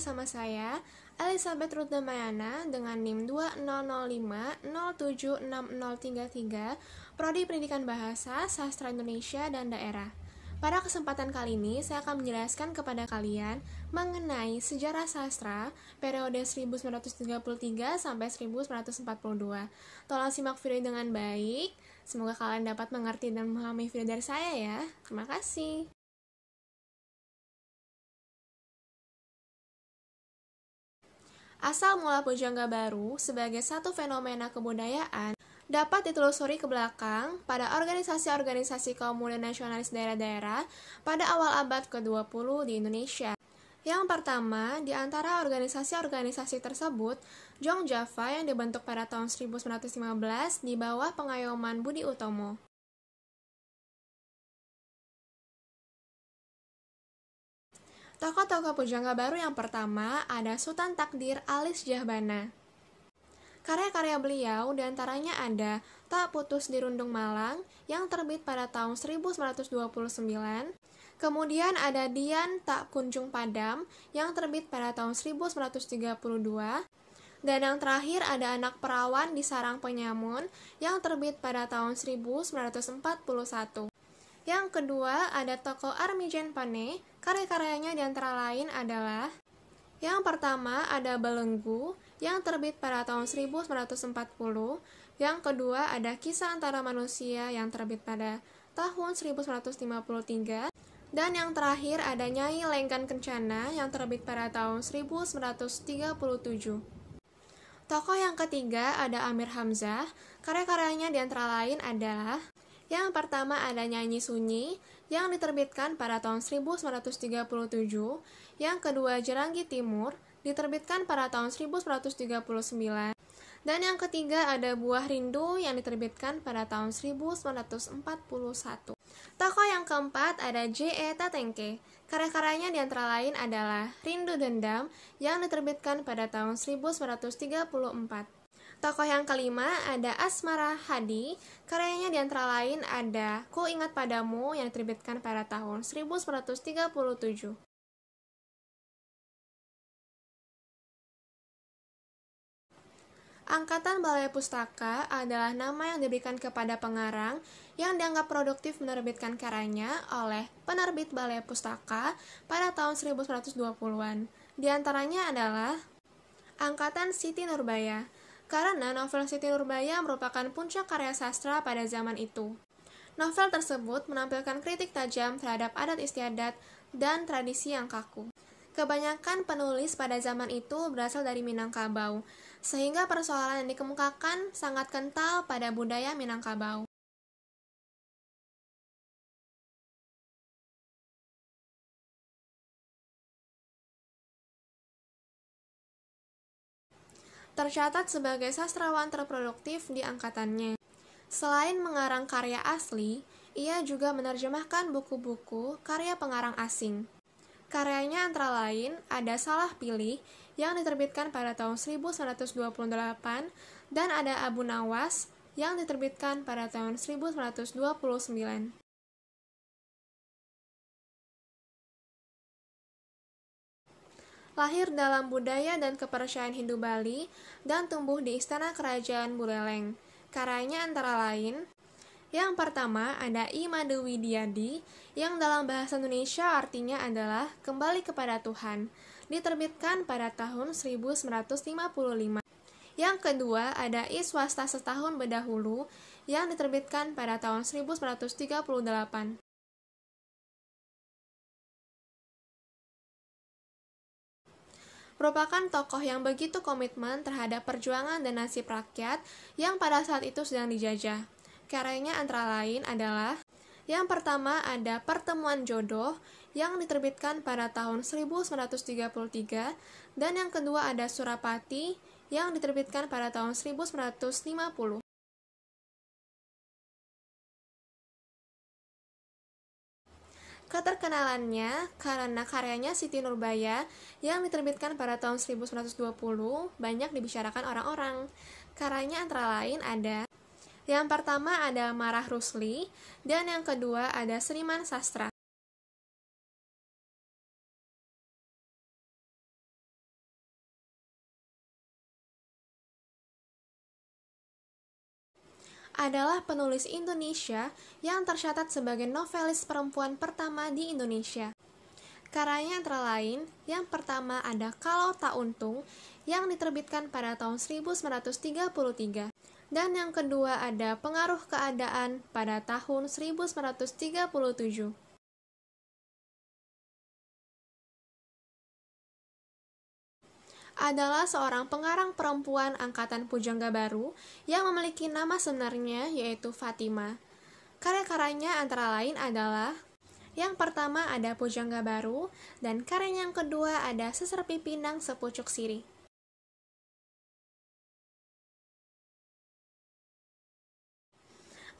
sama saya, Elizabeth Ruth Damayana dengan NIM 2005076033, Prodi Pendidikan Bahasa, Sastra Indonesia, dan Daerah. Pada kesempatan kali ini, saya akan menjelaskan kepada kalian mengenai sejarah sastra periode 1933 sampai 1942. Tolong simak video dengan baik. Semoga kalian dapat mengerti dan memahami video dari saya ya. Terima kasih. asal mula pujangga baru sebagai satu fenomena kebudayaan dapat ditelusuri ke belakang pada organisasi-organisasi kaum muda nasionalis daerah-daerah pada awal abad ke-20 di Indonesia. Yang pertama, di antara organisasi-organisasi tersebut, Jong Java yang dibentuk pada tahun 1915 di bawah pengayoman Budi Utomo. Tokoh-tokoh pujangga baru yang pertama ada Sultan Takdir Alis Jahbana. Karya-karya beliau diantaranya ada Tak Putus di Rundung Malang yang terbit pada tahun 1929, kemudian ada Dian Tak Kunjung Padam yang terbit pada tahun 1932, dan yang terakhir ada Anak Perawan di Sarang Penyamun yang terbit pada tahun 1941. Yang kedua, ada toko Armijen Pane. Karya-karyanya di antara lain adalah yang pertama ada Belenggu yang terbit pada tahun 1940. Yang kedua ada Kisah Antara Manusia yang terbit pada tahun 1953. Dan yang terakhir ada Nyai Lengkan Kencana yang terbit pada tahun 1937. Tokoh yang ketiga ada Amir Hamzah. Karya-karyanya di antara lain adalah yang pertama ada Nyanyi Sunyi yang diterbitkan pada tahun 1937, yang kedua Jerangi Timur diterbitkan pada tahun 1939, dan yang ketiga ada Buah Rindu yang diterbitkan pada tahun 1941. Toko yang keempat ada J.E. Tatengke. Karya-karyanya antara lain adalah Rindu Dendam yang diterbitkan pada tahun 1934. Tokoh yang kelima ada Asmara Hadi, karyanya di antara lain ada Ku Ingat Padamu yang diterbitkan pada tahun 1937. Angkatan Balai Pustaka adalah nama yang diberikan kepada pengarang yang dianggap produktif menerbitkan karyanya oleh penerbit Balai Pustaka pada tahun 1920-an. Di antaranya adalah Angkatan Siti Nurbaya, karena novel Siti Nurbaya merupakan puncak karya sastra pada zaman itu. Novel tersebut menampilkan kritik tajam terhadap adat istiadat dan tradisi yang kaku. Kebanyakan penulis pada zaman itu berasal dari Minangkabau, sehingga persoalan yang dikemukakan sangat kental pada budaya Minangkabau. tercatat sebagai sastrawan terproduktif di angkatannya. Selain mengarang karya asli, ia juga menerjemahkan buku-buku karya pengarang asing. Karyanya antara lain ada Salah Pilih yang diterbitkan pada tahun 1928 dan ada Abu Nawas yang diterbitkan pada tahun 1929. lahir dalam budaya dan kepercayaan Hindu Bali dan tumbuh di istana kerajaan Buleleng. Karanya antara lain, yang pertama ada Imadu Widiyadi yang dalam bahasa Indonesia artinya adalah kembali kepada Tuhan, diterbitkan pada tahun 1955. Yang kedua ada Iswasta Setahun berdahulu yang diterbitkan pada tahun 1938. merupakan tokoh yang begitu komitmen terhadap perjuangan dan nasib rakyat yang pada saat itu sedang dijajah. Caranya antara lain adalah yang pertama ada Pertemuan Jodoh yang diterbitkan pada tahun 1933 dan yang kedua ada Surapati yang diterbitkan pada tahun 1950. Keterkenalannya karena karyanya Siti Nurbaya yang diterbitkan pada tahun 1920 banyak dibicarakan orang-orang. Karyanya antara lain ada yang pertama ada Marah Rusli dan yang kedua ada Seniman Sastra. adalah penulis Indonesia yang tercatat sebagai novelis perempuan pertama di Indonesia. Karanya antara lain, yang pertama ada Kalau Tak Untung yang diterbitkan pada tahun 1933 dan yang kedua ada Pengaruh Keadaan pada tahun 1937. adalah seorang pengarang perempuan angkatan Pujangga Baru yang memiliki nama sebenarnya yaitu Fatima. Karya-karyanya antara lain adalah yang pertama ada Pujangga Baru dan karya yang kedua ada Seserpi Pinang Sepucuk Sirih.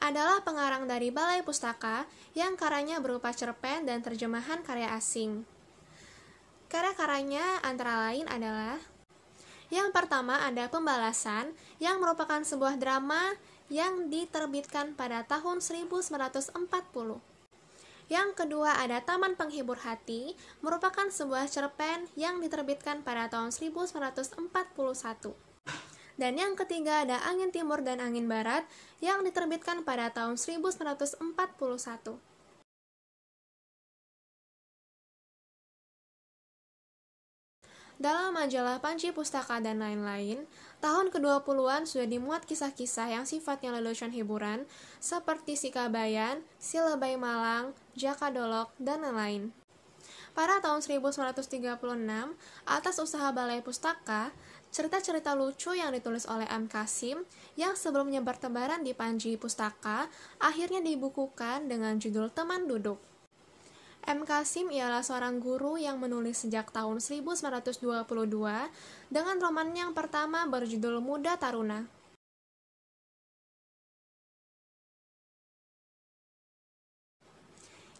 adalah pengarang dari Balai Pustaka yang karanya berupa cerpen dan terjemahan karya asing. Karya-karyanya antara lain adalah yang pertama ada Pembalasan yang merupakan sebuah drama yang diterbitkan pada tahun 1940. Yang kedua ada Taman Penghibur Hati, merupakan sebuah cerpen yang diterbitkan pada tahun 1941. Dan yang ketiga ada Angin Timur dan Angin Barat yang diterbitkan pada tahun 1941. dalam majalah Panci Pustaka dan lain-lain, tahun ke-20-an sudah dimuat kisah-kisah yang sifatnya lelucon hiburan, seperti si si Lebay Malang, Jaka Dolok dan lain-lain. Pada tahun 1936, atas usaha Balai Pustaka, cerita-cerita lucu yang ditulis oleh M. Kasim yang sebelumnya bertebaran di Panji Pustaka akhirnya dibukukan dengan judul Teman Duduk. M. Kasim ialah seorang guru yang menulis sejak tahun 1922 dengan roman yang pertama berjudul Muda Taruna.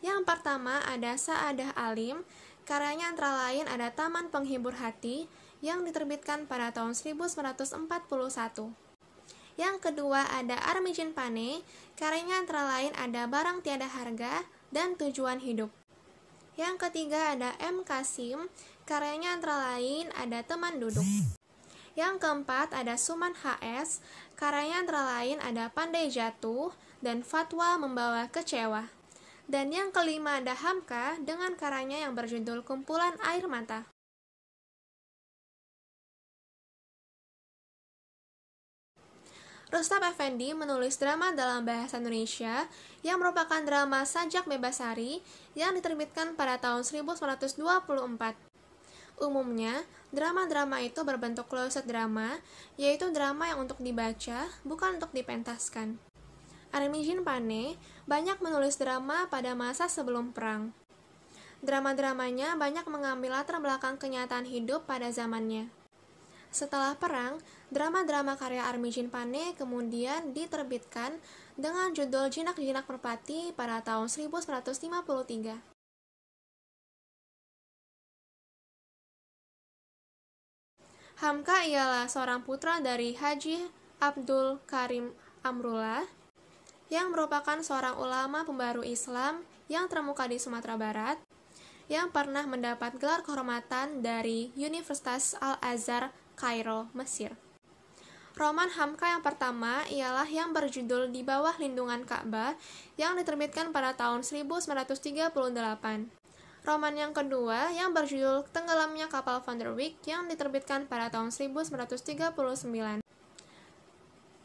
Yang pertama ada Sa'adah Alim, karyanya antara lain ada Taman Penghibur Hati yang diterbitkan pada tahun 1941. Yang kedua ada Armijin Pane, karyanya antara lain ada Barang Tiada Harga dan Tujuan Hidup. Yang ketiga ada M. Kasim, karyanya antara lain ada Teman Duduk. Yang keempat ada Suman HS, karyanya antara lain ada Pandai Jatuh dan Fatwa Membawa Kecewa. Dan yang kelima ada Hamka dengan karyanya yang berjudul Kumpulan Air Mata. Rustam Effendi menulis drama dalam bahasa Indonesia yang merupakan drama Sajak Bebasari yang diterbitkan pada tahun 1924. Umumnya, drama-drama itu berbentuk closet drama, yaitu drama yang untuk dibaca, bukan untuk dipentaskan. Armijin Pane banyak menulis drama pada masa sebelum perang. Drama-dramanya banyak mengambil latar belakang kenyataan hidup pada zamannya. Setelah perang, drama-drama karya Jin Pane kemudian diterbitkan dengan judul Jinak-Jinak Merpati pada tahun 1953. Hamka ialah seorang putra dari Haji Abdul Karim Amrullah yang merupakan seorang ulama pembaru Islam yang termuka di Sumatera Barat yang pernah mendapat gelar kehormatan dari Universitas Al-Azhar Kairo, Mesir. Roman Hamka yang pertama ialah yang berjudul Di Bawah Lindungan Ka'bah yang diterbitkan pada tahun 1938. Roman yang kedua yang berjudul Tenggelamnya Kapal Van der Wijk yang diterbitkan pada tahun 1939.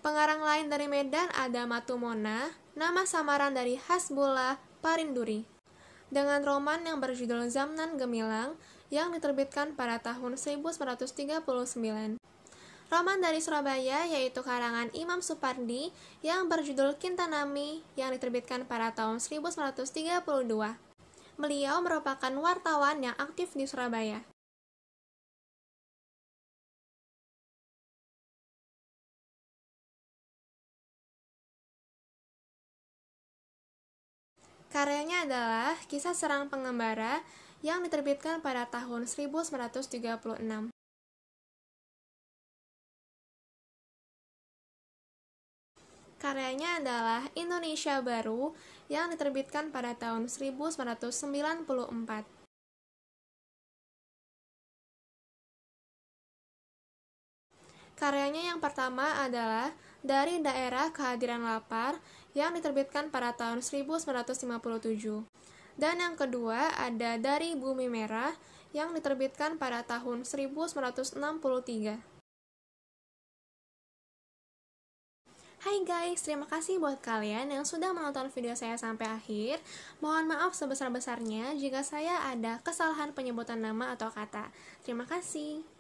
Pengarang lain dari Medan ada Matumona, nama samaran dari Hasbullah Parinduri dengan roman yang berjudul Zamnan Gemilang yang diterbitkan pada tahun 1939. Roman dari Surabaya yaitu karangan Imam Supardi yang berjudul Kintanami yang diterbitkan pada tahun 1932. Beliau merupakan wartawan yang aktif di Surabaya. Karyanya adalah kisah serang pengembara yang diterbitkan pada tahun 1936. Karyanya adalah Indonesia Baru yang diterbitkan pada tahun 1994. Karyanya yang pertama adalah Dari Daerah Kehadiran Lapar yang diterbitkan pada tahun 1957. Dan yang kedua ada dari Bumi Merah yang diterbitkan pada tahun 1963. Hai guys, terima kasih buat kalian yang sudah menonton video saya sampai akhir. Mohon maaf sebesar-besarnya jika saya ada kesalahan penyebutan nama atau kata. Terima kasih.